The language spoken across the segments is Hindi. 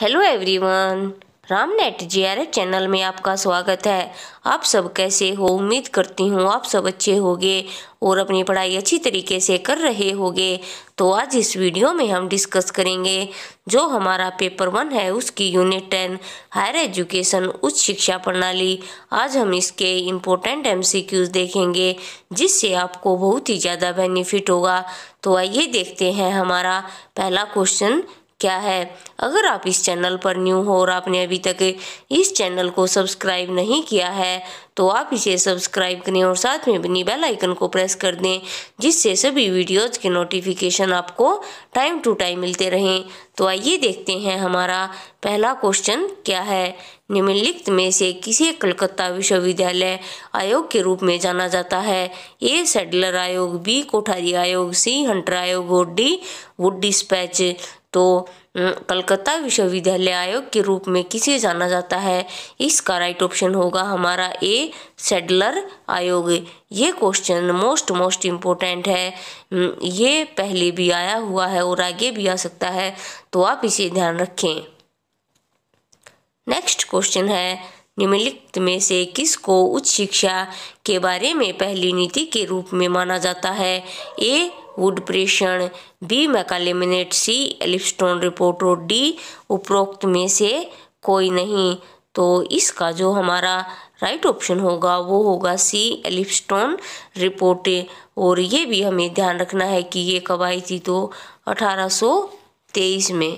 hello everyone NET G R channel में आपका स्वागत है आप सब कैसे हो उम्मीद करती हूँ आप सब अच्छे होंगे और अपनी पढ़ाई अच्छी तरीके से कर रहे होगे तो आज इस वीडियो में हम डिस्कस करेंगे जो हमारा पेपर वन है उसकी यूनिट टेन हायर एजुकेशन उच्च शिक्षा प्रणाली आज हम इसके इम्पोर्टेंट एम देखेंगे जिससे आपको बहुत ही ज़्यादा बेनिफिट होगा तो आइए देखते हैं हमारा पहला क्वेश्चन क्या है अगर आप इस चैनल पर न्यू हो और आपने अभी तक इस चैनल को सब्सक्राइब नहीं किया है तो आप इसे सब्सक्राइब करें और साथ में अपनी बेल आइकन को प्रेस कर दें जिससे सभी वीडियोज़ के नोटिफिकेशन आपको टाइम टू टाइम मिलते रहें तो आइए देखते हैं हमारा पहला क्वेश्चन क्या है निम्नलिखित में से किसे कलकत्ता विश्वविद्यालय आयोग के रूप में जाना जाता है ए सेडलर आयोग बी कोठारी आयोग सी हंटर आयोग और डी वुड डिस्पैच तो कलकत्ता विश्वविद्यालय आयोग के रूप में किसे जाना जाता है इसका राइट ऑप्शन होगा हमारा ए सेडलर आयोग ये क्वेश्चन मोस्ट मोस्ट इम्पोर्टेंट है ये पहले भी आया हुआ है और आगे भी आ सकता है तो आप इसे ध्यान रखें नेक्स्ट क्वेश्चन है निम्नलिखित में से किसको उच्च शिक्षा के बारे में पहली नीति के रूप में माना जाता है ए वुड प्रेषण B Macaulay minute C Elphinstone report और डी उपरोक्त में से कोई नहीं तो इसका जो हमारा राइट ऑप्शन होगा वो होगा सी एलिपस्टोन रिपोर्ट और ये भी हमें ध्यान रखना है कि ये कब आई थी तो अठारह तेईस में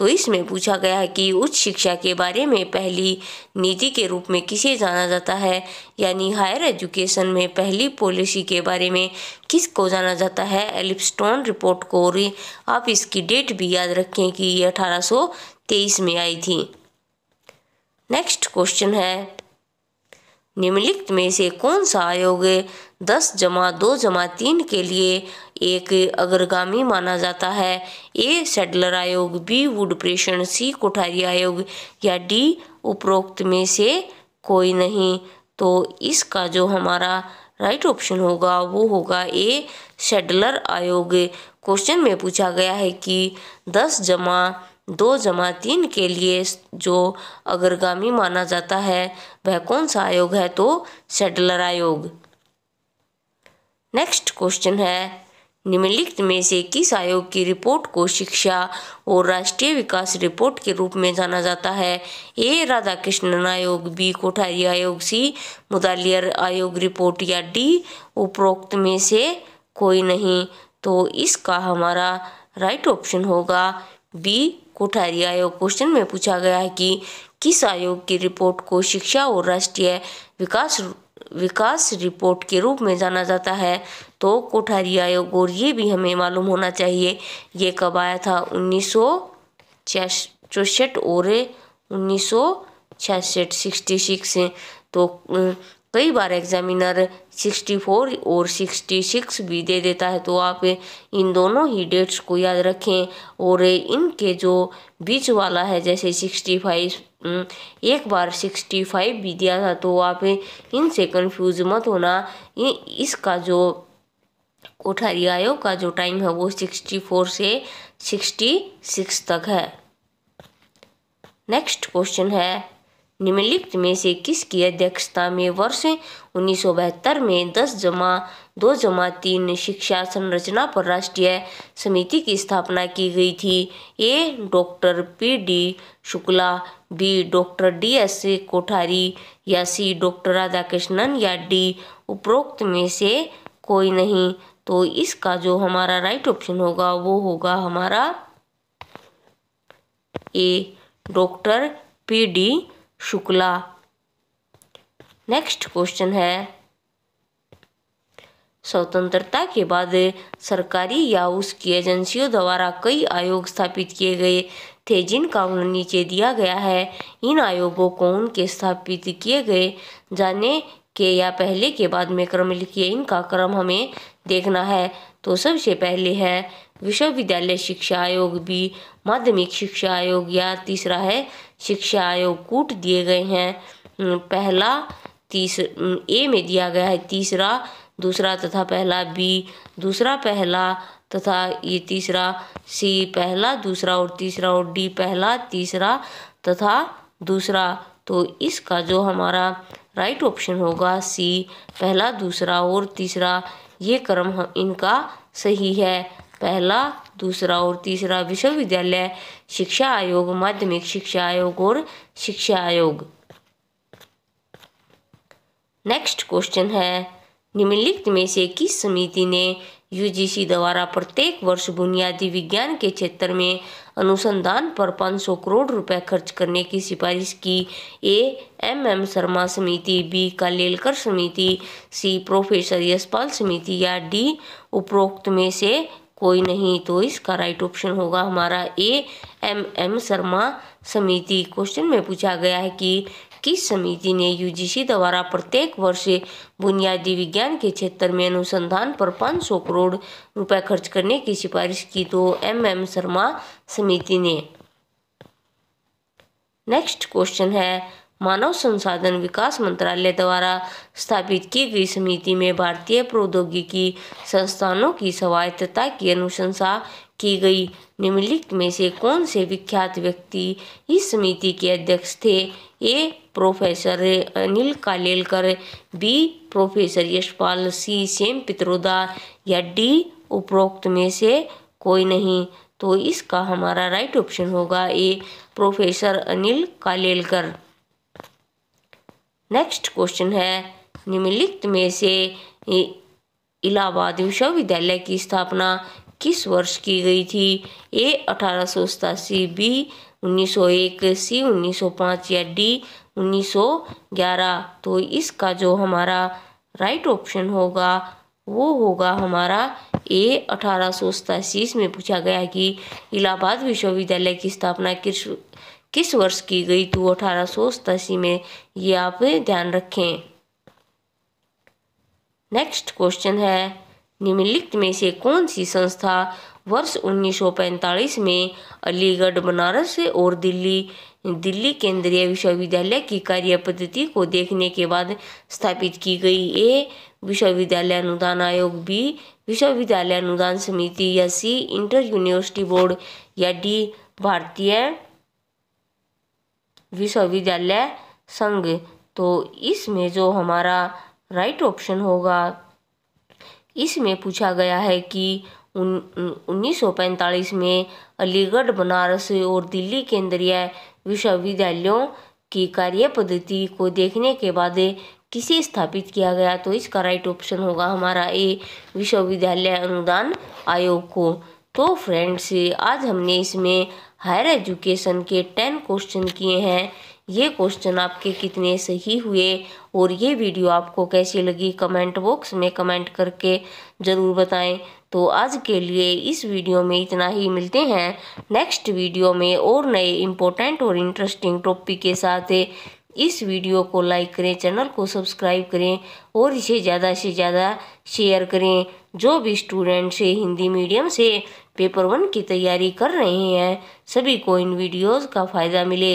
तो इसमें पूछा गया है कि उच्च शिक्षा के बारे में पहली नीति के रूप में किसे जाना जाता है यानी हायर एजुकेशन में पहली पॉलिसी के बारे में किसको जाना जाता है एलिपस्टोन रिपोर्ट को आप इसकी डेट भी याद रखें कि ये अठारह में आई थी नेक्स्ट क्वेश्चन है निम्नलिखित में से कौन सा आयोग दस जमा दो जमा तीन के लिए एक अग्रगामी माना जाता है ए सेडलर आयोग बी वुड प्रेषण सी कोठारी आयोग या डी उपरोक्त में से कोई नहीं तो इसका जो हमारा राइट ऑप्शन होगा वो होगा ए सेडलर आयोग क्वेश्चन में पूछा गया है कि दस जमा दो जमा तीन के लिए जो अग्रगामी माना जाता है वह कौन सा आयोग है तो सेटलर आयोग नेक्स्ट क्वेश्चन है निम्नलिखित में से किस आयोग की रिपोर्ट को शिक्षा और राष्ट्रीय विकास रिपोर्ट के रूप में जाना जाता है ए राधा कृष्णन आयोग बी कोठारी आयोग सी मुदालियर आयोग रिपोर्ट या डी उपरोक्त में से कोई नहीं तो इसका हमारा राइट ऑप्शन होगा बी कोठारी आयोग क्वेश्चन में पूछा गया है कि किस आयोग की रिपोर्ट को शिक्षा और राष्ट्रीय विकास विकास रिपोर्ट के रूप में जाना जाता है तो कोठारी आयोग और ये भी हमें मालूम होना चाहिए ये कब आया था उन्नीस चौसठ और उन्नीस सौ छियासठ सिक्सटी सिक्स तो कई बार एग्जामिनर 64 और 66 भी दे देता है तो आप इन दोनों ही डेट्स को याद रखें और इनके जो बीच वाला है जैसे 65 एक बार 65 भी दिया था तो आप इनसे कंफ्यूज मत होना इसका जो कोठारी आयोग का जो टाइम है वो 64 से 66 तक है नेक्स्ट क्वेश्चन है निम्नलिखित में से किसकी अध्यक्षता में वर्ष उन्नीस में दस जमा दो जमा तीन शिक्षा संरचना पर राष्ट्रीय समिति की स्थापना की गई थी A doctor P D Shukla B doctor D S Kothari या सी डॉक्टर राधाकृष्णन या डी उपरोक्त में से कोई नहीं तो इसका जो हमारा राइट ऑप्शन होगा वो होगा हमारा A doctor P D Shukla next question है स्वतंत्रता के बाद सरकारी या उसकी एजेंसियों द्वारा कई आयोग स्थापित किए गए थे जिनका नीचे दिया गया है इन आयोगों को उनके स्थापित किए गए जाने के या पहले के बाद में क्रम लिखिए इनका क्रम हमें देखना है तो सबसे पहले है विश्वविद्यालय शिक्षा आयोग भी माध्यमिक शिक्षा आयोग या तीसरा है शिक्षा आयोग कूट दिए गए हैं पहला तीस ए में दिया गया है तीसरा दूसरा तथा पहला बी दूसरा पहला तथा ये तीसरा सी पहला दूसरा और तीसरा और डी पहला तीसरा तथा दूसरा तो इसका जो हमारा राइट ऑप्शन होगा सी पहला दूसरा और तीसरा ये क्रम इनका सही है पहला दूसरा और तीसरा विश्वविद्यालय शिक्षा आयोग माध्यमिक शिक्षा आयोग और शिक्षा आयोग नेक्स्ट क्वेश्चन है निम्नलिखित में से किस समिति ने यूजीसी द्वारा प्रत्येक वर्ष बुनियादी विज्ञान के क्षेत्र में अनुसंधान पर 500 करोड़ रुपए खर्च करने की सिफारिश की ए एम एम शर्मा समिति बी कालेलकर समिति सी प्रोफेसर यशपाल समिति या डी उपरोक्त में से कोई नहीं तो इसका राइट ऑप्शन होगा हमारा ए एम एम शर्मा समिति क्वेश्चन में पूछा गया है कि की समिति ने यूजीसी द्वारा प्रत्येक वर्ष बुनियादी विज्ञान के क्षेत्र में अनुसंधान पर 500 करोड़ रुपए खर्च करने की सिफारिश की तो एम एम शर्मा समिति ने नेक्स्ट क्वेश्चन है मानव संसाधन विकास मंत्रालय द्वारा स्थापित की गई समिति में भारतीय प्रौद्योगिकी संस्थानों की स्वायत्तता की अनुशंसा की गई निम्नलिखित में से कौन से विख्यात व्यक्ति इस समिति के अध्यक्ष थे A professor Anil Kalelkar B professor Yashpal C Sam Pitroda या डी उपरोक्त में से कोई नहीं तो इसका हमारा राइट ऑप्शन होगा A professor Anil Kalelkar next question है निम्नलिखित में से इलाहाबाद विश्वविद्यालय की स्थापना किस वर्ष की गई थी ए अठारह सौ सतासी बी उन्नीस सौ एक सी उन्नीस सौ पाँच या डी 1911 तो इसका जो हमारा राइट ऑप्शन होगा वो होगा हमारा ए अठारह इसमें पूछा गया कि इलाहाबाद विश्वविद्यालय की स्थापना किस किस वर्ष की गई तो अठारह में ये आप ध्यान रखें नेक्स्ट क्वेश्चन है निम्नलिखित में से कौन सी संस्था वर्ष 1945 में अलीगढ़ बनारस और दिल्ली दिल्ली केंद्रीय विश्वविद्यालय की कार्य पद्धति को देखने के बाद स्थापित की गई ए विश्वविद्यालय अनुदान आयोग बी विश्वविद्यालय अनुदान समिति या सी इंटर यूनिवर्सिटी बोर्ड या डी भारतीय विश्वविद्यालय संघ तो इसमें जो हमारा राइट ऑप्शन होगा इसमें पूछा गया है कि उन्नीस सौ पैंतालीस में अलीगढ़ बनारस और दिल्ली केंद्रीय विश्वविद्यालयों की कार्य पद्धति को देखने के बाद किसे स्थापित किया गया तो इसका राइट ऑप्शन होगा हमारा ए विश्वविद्यालय अनुदान आयोग को तो फ्रेंड्स आज हमने इसमें हायर एजुकेशन के टेन क्वेश्चन किए हैं ये क्वेश्चन आपके कितने सही हुए और ये वीडियो आपको कैसी लगी कमेंट बॉक्स में कमेंट करके ज़रूर बताएं तो आज के लिए इस वीडियो में इतना ही मिलते हैं नेक्स्ट वीडियो में और नए इम्पोर्टेंट और इंटरेस्टिंग टॉपिक के साथ इस वीडियो को लाइक करें चैनल को सब्सक्राइब करें और इसे ज़्यादा से ज़्यादा शेयर करें जो भी स्टूडेंट से हिंदी मीडियम से पेपर वन की तैयारी कर रहे हैं सभी को इन वीडियोज़ का फ़ायदा मिले